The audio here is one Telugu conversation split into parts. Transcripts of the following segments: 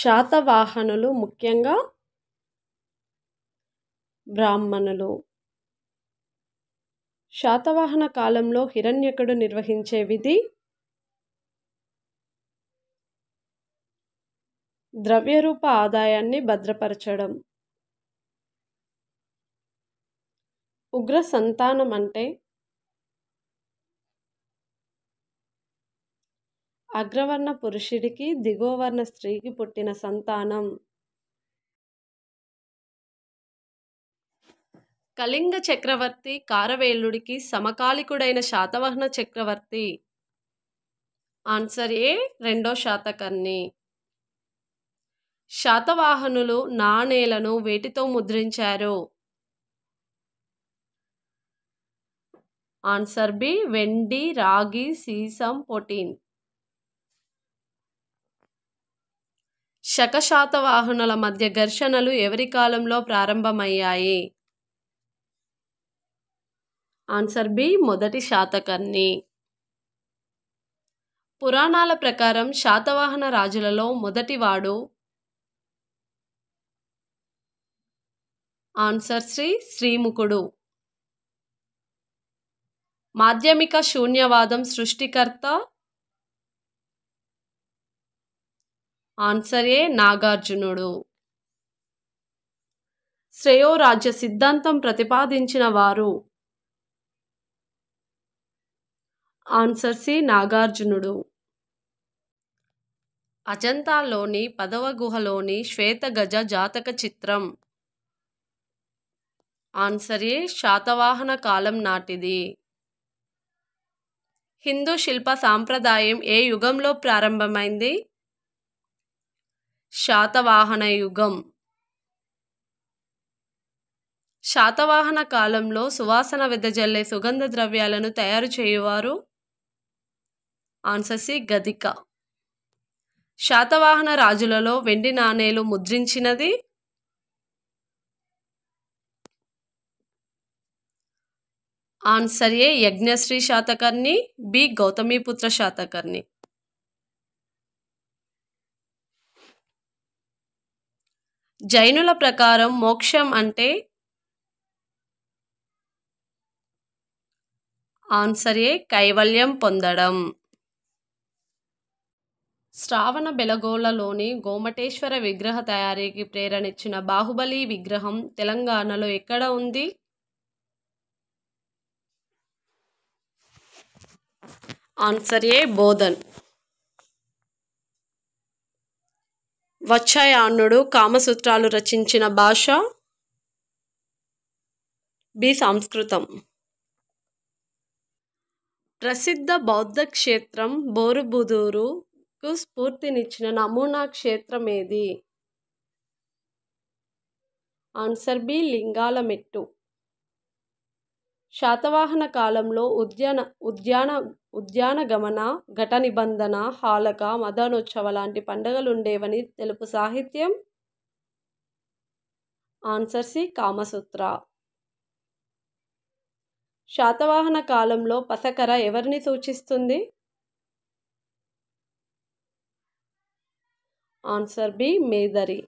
శాతవాహనులు ముఖ్యంగా బ్రాహ్మణులు శాతవాహన కాలంలో హిరణ్యకుడు నిర్వహించే విధి ద్రవ్యరూప ఆదాయాన్ని భద్రపరచడం ఉగ్ర సంతానం అంటే అగ్రవర్ణ పురుషుడికి దిగోవర్ణ స్త్రీకి పుట్టిన సంతానం కళింగ చక్రవర్తి కారవేలుడికి సమకాలికుడైన శాతవహ్న చక్రవర్తి ఆన్సర్ ఏ రెండో శాతకర్ణి శాతవాహనులు నాణేలను వేటితో ముద్రించారు ఆన్సర్ బి వెండి రాగి సీసం పొటీన్ శకశాతవాహనుల మధ్య ఘర్షణలు ఎవరి కాలంలో ప్రారంభమయ్యాయి ఆన్సర్ బి మొదటి శాతకర్ణి పురాణాల ప్రకారం శాతవాహన రాజులలో మొదటివాడు ఆన్సర్ శ్రీ శ్రీముఖుడు మాధ్యమిక శూన్యవాదం సృష్టికర్త ఆన్సర్ ఏ నాగార్జునుడు శ్రేయోరాజ్య సిద్ధాంతం ప్రతిపాదించిన వారు ఆన్సర్ సి నాగార్జునుడు అజంతాలోని పదవ గుహలోని శ్వేతగజ జాతక చిత్రం ఆన్సర్ ఏ శాతవాహన కాలం నాటిది హిందూ శిల్ప సాంప్రదాయం ఏ యుగంలో ప్రారంభమైంది శాతవాహన యుగం శాతవాహన కాలంలో సువాసన వెదజల్లే సుగంధ ద్రవ్యాలను తయారు చేయువారు ఆన్సర్సి గదిక శాతవాహన రాజులలో వెండి నాణేలు ముద్రించినది answer A Yajnashri Satakarni B Gautamiputra Satakarni జైనుల ప్రకారం మోక్షం అంటే ఆన్సర్ ఏ కైవల్యం పొందడం శ్రావణ బెలగోలలోని గోమటేశ్వర విగ్రహ తయారీకి ప్రేరణించిన బాహుబలి విగ్రహం తెలంగాణలో ఎక్కడ ఉంది ఆన్సర్ ఏ బోధన్ వచ్చాయానుడు కామసూత్రాలు రచించిన భాష బి సంస్కృతం ప్రసిద్ధ బౌద్ధ క్షేత్రం బోరుబుదూరుకు స్ఫూర్తినిచ్చిన నమూనా క్షేత్రం ఏది ఆన్సర్ బి లింగాల మెట్టు శాతవాహన కాలంలో ఉద్యాన ఉద్యాన ఉద్యాన గమన ఘట నిబంధన హాలక మదనోత్సవ లాంటి పండుగలు ఉండేవని తెలుపు సాహిత్యం ఆన్సర్ సి కామసూత్ర శాతవాహన కాలంలో పసకర ఎవరిని సూచిస్తుంది ఆన్సర్ బి మేదరి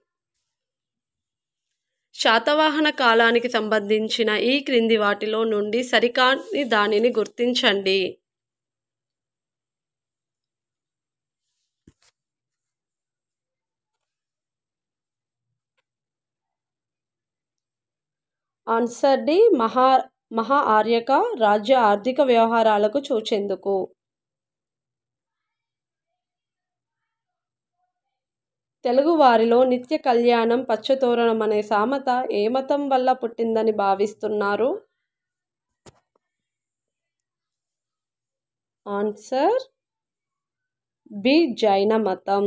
శాతవాహన కాలానికి సంబంధించిన ఈ క్రింది వాటిలో నుండి సరికాని దానిని గుర్తించండి ఆన్సర్ డి మహా మహా ఆర్యక రాజ్య ఆర్థిక వ్యవహారాలకు చూచేందుకు తెలుగువారిలో నిత్య కళ్యాణం పచ్చతోరణం అనే సామెత ఏ మతం వల్ల పుట్టిందని భావిస్తున్నారు ఆన్సర్ బి జైన మతం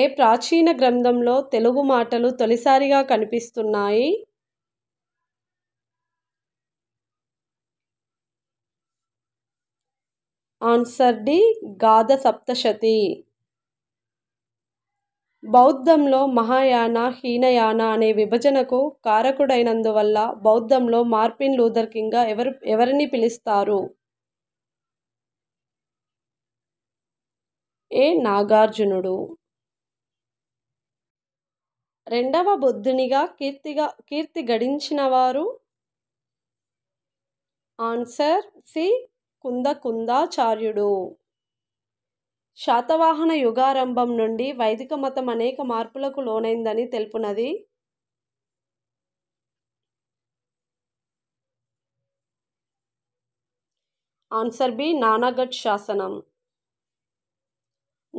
ఏ ప్రాచీన గ్రంథంలో తెలుగు మాటలు తొలిసారిగా కనిపిస్తున్నాయి ఆన్సర్ డి గాథ సప్తశతి బౌద్ధంలో మహాయాన హీనయాన అనే విభజనకు కారకుడైనందువల్ల బౌద్ధంలో మార్పిన్ లూథర్ కింగ్ ఎవరు ఎవరిని పిలుస్తారు ఏ నాగార్జునుడు రెండవ బుద్ధునిగా కీర్తిగా కీర్తి గడించినవారు ఆన్సర్ సి కుంద శాతవాహన యుగారంభం నుండి వైదిక మతం అనేక మార్పులకు లోనైందని తెలుపునది ఆన్సర్ బి నానాగఢ్ శాసనం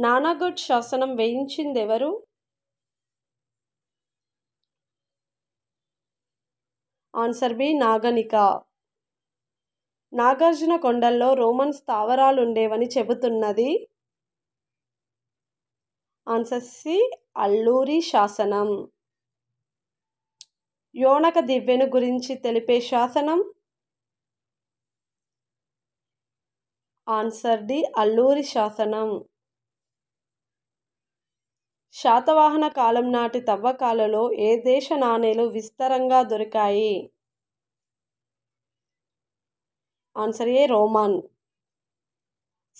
నానాగఢ్ శాసనం వేయించింది ఎవరు ఆన్సర్ బి నాగనిక నాగార్జున కొండల్లో రోమన్ స్థావరాలు ఉండేవని చెబుతున్నది ఆన్సర్ సి అల్లూరి శాసనం యోనక దివ్యను గురించి తెలిపే శాసనం ఆన్సర్ డి అల్లూరి శాసనం శాతవాహన కాలం నాటి తవ్వకాలలో ఏ దేశ నాణేలు విస్తరంగా దొరికాయి ఆన్సర్ ఏ రోమాన్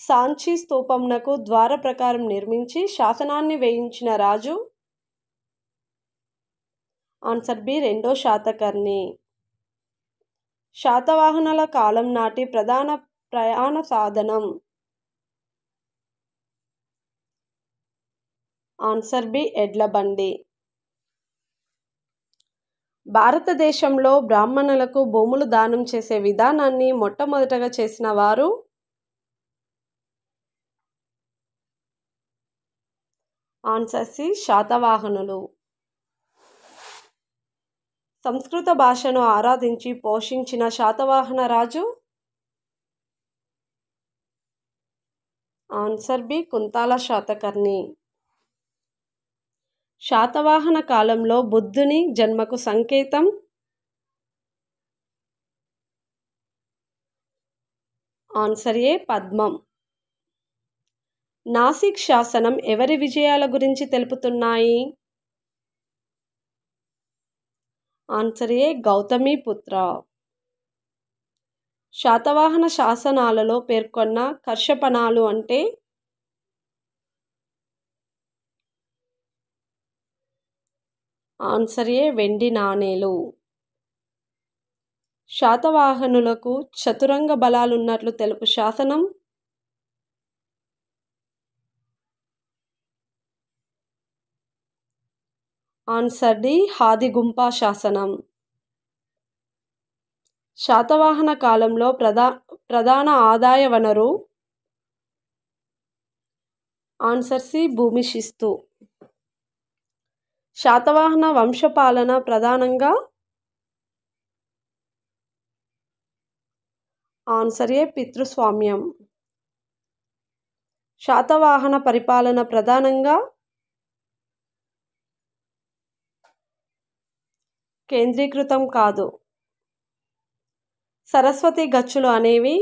సాంచి స్తూపంనకు ద్వార ప్రకారం నిర్మించి శాసనాన్ని వేయించిన రాజు ఆన్సర్ బి రెండో శాతకర్ణి శాతవాహనల కాలం నాటి ప్రధాన ప్రయాణ సాధనం ఆన్సర్ బి ఎడ్ల బండి భారతదేశంలో బ్రాహ్మణులకు భూములు దానం చేసే విధానాన్ని మొట్టమొదటగా చేసిన వారు ఆన్సర్సి శాతవాహనులు సంస్కృత భాషను ఆరాధించి పోషించిన శాతవాహన రాజు ఆన్సర్ బి కుంతాల శాతకర్ణి శాతవాహన కాలంలో బుద్ధుని జన్మకు సంకేతం ఆన్సర్ ఏ పద్మం నాసిక్ శాసనం ఎవరి విజయాల గురించి తెలుపుతున్నాయి ఆన్సర్ ఏ గౌతమిపుత్ర శాతవాహన శాసనాలలో పేర్కొన్న కర్షపణాలు అంటే ఆన్సర్ ఏ వెండి నాణేలు శాతవాహనులకు చతురంగ బలాలున్నట్లు తెలుపు శాసనం ఆన్సర్ డి హాదిగుంపా శాసనం శాతవాహన కాలంలో ప్రధా ప్రధాన ఆదాయ వనరు ఆన్సర్ సి భూమి శిస్తు శాతవాహన వంశపాలన ప్రధానంగా ఆన్సర్ ఏ పితృస్వామ్యం శాతవాహన పరిపాలన ప్రధానంగా కేంద్రీకృతం కాదు సరస్వతి గచ్చులు అనేవి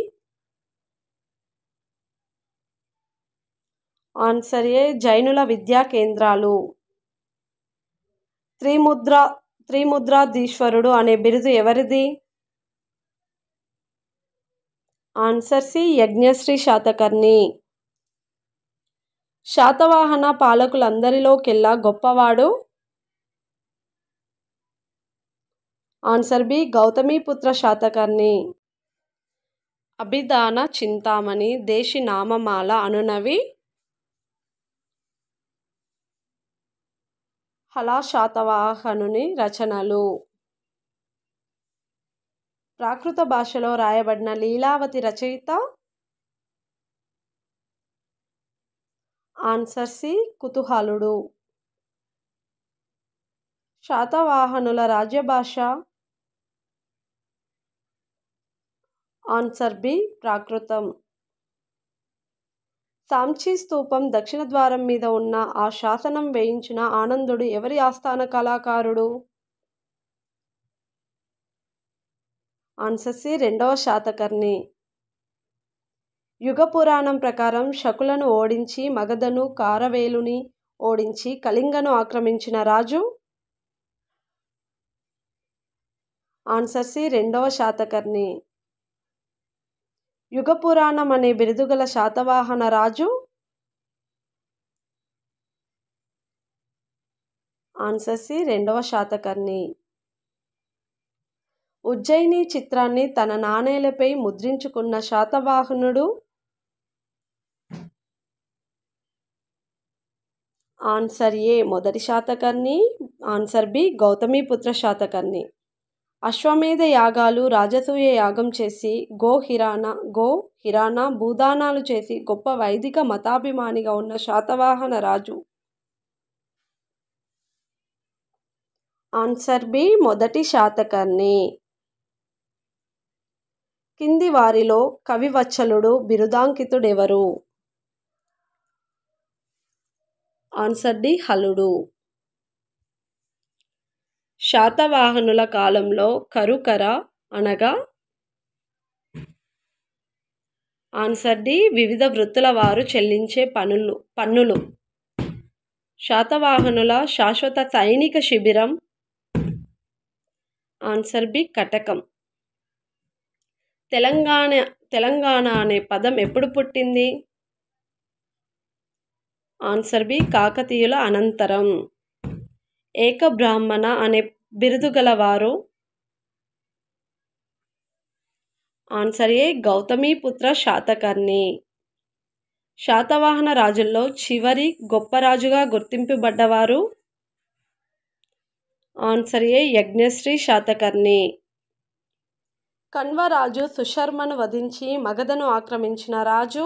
ఆన్సర్ ఏ జైనుల విద్యా కేంద్రాలు త్రిముద్ర త్రిముద్రాధీశ్వరుడు అనే బిరుదు ఎవరిది ఆన్సర్ సి యజ్ఞశ్రీ శాతకర్ణి శాతవాహన పాలకులందరిలోకెల్లా గొప్పవాడు ఆన్సర్ బి గౌతమీపుత్ర శాతకర్ణి అభిదాన చింతామణి దేశి నామమాల అనునవి హలాశాతవాహనుని రచనలు ప్రాకృత భాషలో రాయబడిన లీలావతి రచయిత ఆన్సర్ సి కుతూహలుడు శాతవాహనుల రాజ్యభాష ఆన్సర్ బి ప్రాకృతం సాంచి స్తూపం దక్షిణ ద్వారం మీద ఉన్న ఆ శాసనం వేయించిన ఆనందుడు ఎవరి ఆస్థాన కళాకారుడు ఆన్సర్సి రెండవ శాతకర్ణి యుగ పురాణం ప్రకారం శకులను ఓడించి మగధను కారవేలుని ఓడించి కళింగను ఆక్రమించిన రాజు ఆన్సర్సి రెండవ శాతకర్ణి యుగపురాణం అనే బిరుదుగల శాతవాహన రాజు ఆన్సర్సి రెండవ శాతకర్ణి ఉజ్జయిని చిత్రాన్ని తన నాణేలపై ముద్రించుకున్న శాతవాహనుడు ఆన్సర్ ఏ మొదటి శాతకర్ణి ఆన్సర్ బి గౌతమీపుత్ర శాతకర్ణి అశ్వమేధ యాగాలు రాజసూయ యాగం చేసి గో హిరాణ గో హిరాణ భూదానాలు చేసి గొప్ప వైదిక మతాభిమానిగా ఉన్న శాతవాహన రాజు ఆన్సర్ బి మొదటి శాతకర్ణి కింది వారిలో కవివచ్చలుడు బిరుదాంకితుడెవరు ఆన్సర్ డి హలుడు శాతవాహనుల కాలంలో కరుకర అనగా ఆన్సర్ డి వివిధ వృత్తుల వారు చెల్లించే పనులు పన్నులు శాతవాహనుల శాశ్వత సైనిక శిబిరం ఆన్సర్ బి కటకం తెలంగాణ తెలంగాణ అనే పదం ఎప్పుడు పుట్టింది ఆన్సర్ బి కాకతీయుల అనంతరం ఏకబ్రాహ్మణ అనే బిరుదు గలవారు ఆన్సర్ ఏ గౌతమిపుత్ర శాతకర్ణి శాతవాహన రాజుల్లో చివరి గొప్ప రాజుగా గుర్తింపబడ్డవారు ఆన్సర్ ఏ యజ్ఞశ్రీ శాతకర్ణి కణ్వరాజు సుశర్మను వధించి మగధను ఆక్రమించిన రాజు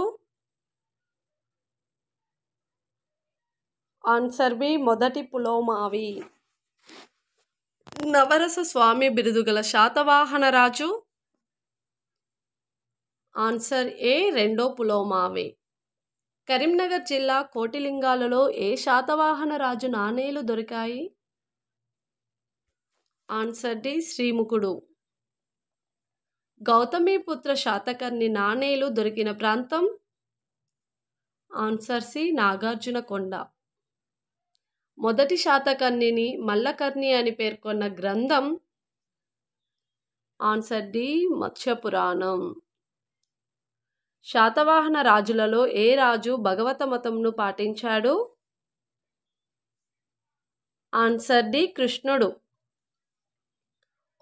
ఆన్సర్ బి మొదటి పులోమావి నవరస స్వామి బిరుదుగల శాతవాహన రాజు ఆన్సర్ ఏ రెండో పులోమావి కరీంనగర్ జిల్లా కోటిలింగాలలో ఏ శాతవాహన రాజు నాణేలు దొరికాయి ఆన్సర్ డి శ్రీముఖుడు గౌతమిపుత్ర శాతకర్ణి నాణేలు దొరికిన ప్రాంతం ఆన్సర్ సి నాగార్జునకొండ మొదటి శాతకర్ణిని మల్లకర్ణి అని పేర్కొన్న గ్రంథం ఆన్సర్ డి మత్స్యపురాణం శాతవాహన రాజులలో ఏ రాజు భగవత మతంను పాటించాడు ఆన్సర్ డి కృష్ణుడు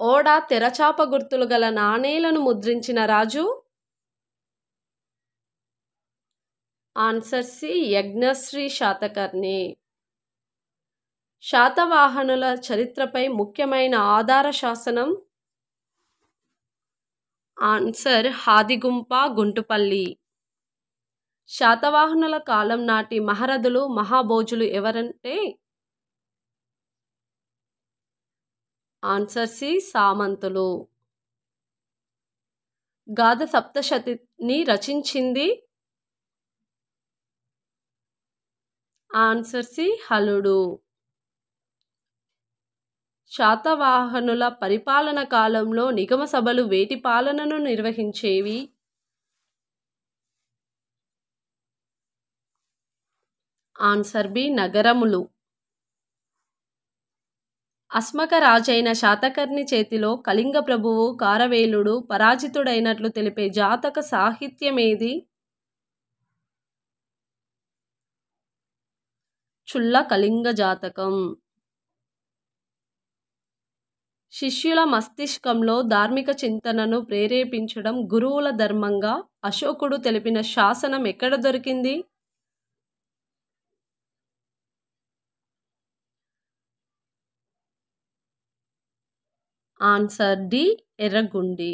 ఓడ తెరచాప గుర్తులు గల నాణేలను ముద్రించిన రాజు ఆన్సర్ సి యజ్ఞశ్రీ శాతకర్ణి శాతవాహనుల చరిత్రపై ముఖ్యమైన ఆధార శాసనం ఆన్సర్ హాదిగుంప గుంటుపల్లి శాతవాహనుల కాలం నాటి మహరథులు మహాభోజులు ఎవరంటే ఆన్సర్ సి సామంతులు గాథ సప్తశతిని రచించింది ఆన్సర్ సి హలుడు శాతవాహనుల పరిపాలన కాలంలో నిగమ సభలు వేటి పాలనను నిర్వహించేవి ఆన్సర్ బి నగరములు అస్మక రాజైన శాతకర్ణి చేతిలో కళింగ ప్రభువు కారవేలుడు పరాజితుడైనట్లు తెలిపే జాతక సాహిత్యమేది చుల్ల కళింగ జాతకం శిష్యుల మస్తిష్కంలో ధార్మిక చింతనను ప్రేరేపించడం గురువుల ధర్మంగా అశోకుడు తెలిపిన శాసనం ఎక్కడ దొరికింది ఆన్సర్ డి ఎర్రగుండి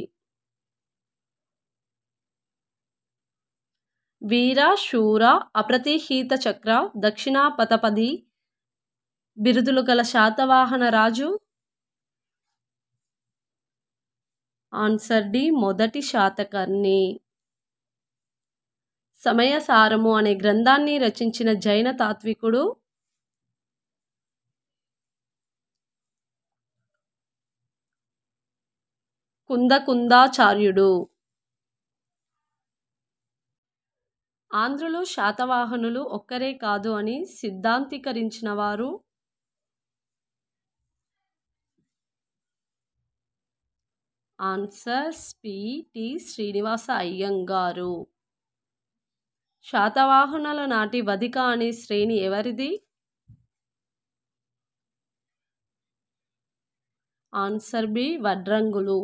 వీర శూర అప్రతిహీత చక్ర దక్షిణాపతపది బిరుదులు గల శాతవాహన రాజు ఆన్సర్ డి మొదటి శాతకర్ణి సమయసారము అనే గ్రంథాన్ని రచించిన జైన తాత్వికుడు కుందకుందాచార్యుడు ఆంధ్రులు శాతవాహనులు ఒక్కరే కాదు అని సిద్ధాంతీకరించిన వారు ఆన్సర్స్ పిటి శ్రీనివాస అయ్యంగారు శాతవాహనుల నాటి వధిక అనే శ్రేణి ఎవరిది ఆన్సర్ బి వడ్రంగులు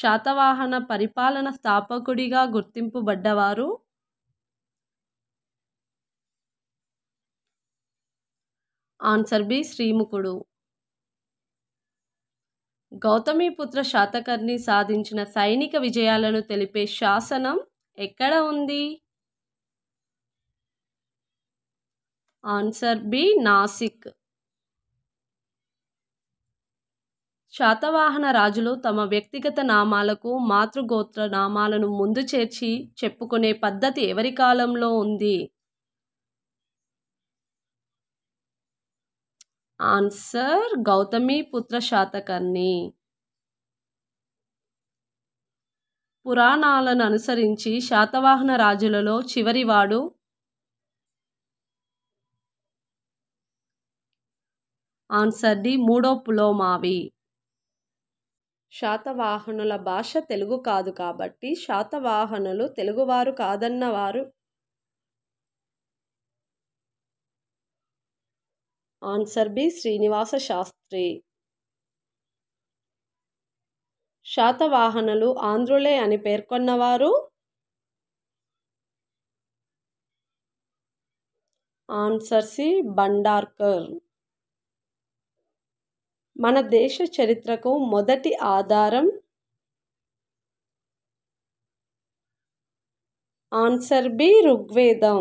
శాతవాహన పరిపాలన స్థాపకుడిగా గుర్తింపుబడ్డవారు ఆన్సర్ బి శ్రీముఖుడు గౌతమిపుత్ర శాతకర్ణి సాధించిన సైనిక విజయాలను తెలిపే శాసనం ఎక్కడ ఉంది ఆన్సర్ బి నాసిక్ శాతవాహన రాజులు తమ వ్యక్తిగత నామాలకు మాతృగోత్ర నామాలను ముందు చేర్చి చెప్పుకునే పద్ధతి ఎవరి కాలంలో ఉంది ఆన్సర్ గౌతమి పుత్ర శాతకర్ణి పురాణాలను అనుసరించి శాతవాహన రాజులలో చివరివాడు ఆన్సర్ డి మూడో పులోమావి శాతవాహనుల భాష తెలుగు కాదు కాబట్టి శాతవాహనులు తెలుగువారు కాదన్నవారు ఆన్సర్ బి శ్రీనివాస శాస్త్రి శాతవాహనులు ఆంధ్రులే అని పేర్కొన్నవారు ఆన్సర్ సి బండార్కర్ మన దేశ చరిత్రకు మొదటి ఆధారం ఆన్సర్ బి ఋగ్వేదం